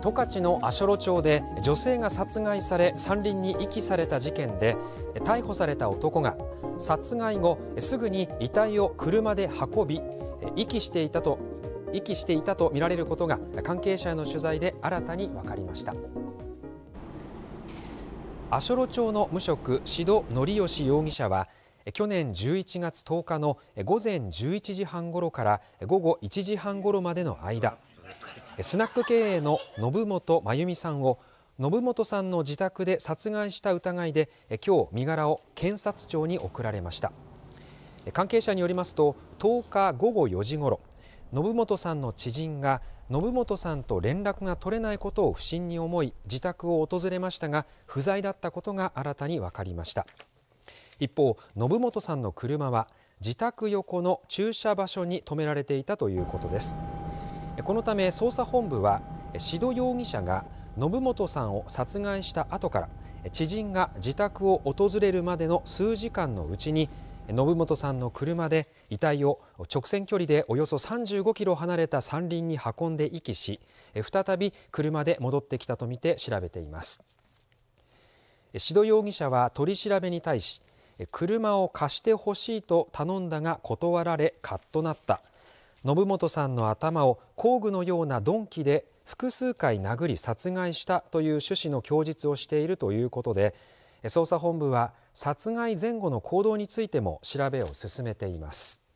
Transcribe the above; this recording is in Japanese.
十勝の足寄町で女性が殺害され山林に遺棄された事件で逮捕された男が殺害後すぐに遺体を車で運び遺棄していたと遺棄していたと見られることが関係者への取材で新たに分かりました。阿代町の無職、志戸則義容疑者は去年11月10日の午前11時半ごろから午後1時半ごろまでの間スナック経営の信本真由美さんを信本さんの自宅で殺害した疑いで今日身柄を検察庁に送られました関係者によりますと10日午後4時ごろ信本さんの知人が信本さんと連絡が取れないことを不審に思い自宅を訪れましたが不在だったことが新たに分かりました一方信本さんの車は自宅横の駐車場所に止められていたということですこのため捜査本部は指導容疑者が信本さんを殺害した後から知人が自宅を訪れるまでの数時間のうちに信本さんの車で遺体を直線距離でおよそ35キロ離れた山林に運んで遺棄し再び車で戻ってきたとみて調べています指導容疑者は取り調べに対し車を貸してほしいと頼んだが断られカッとなった信本さんの頭を工具のような鈍器で複数回殴り殺害したという趣旨の供述をしているということで捜査本部は殺害前後の行動についても調べを進めています。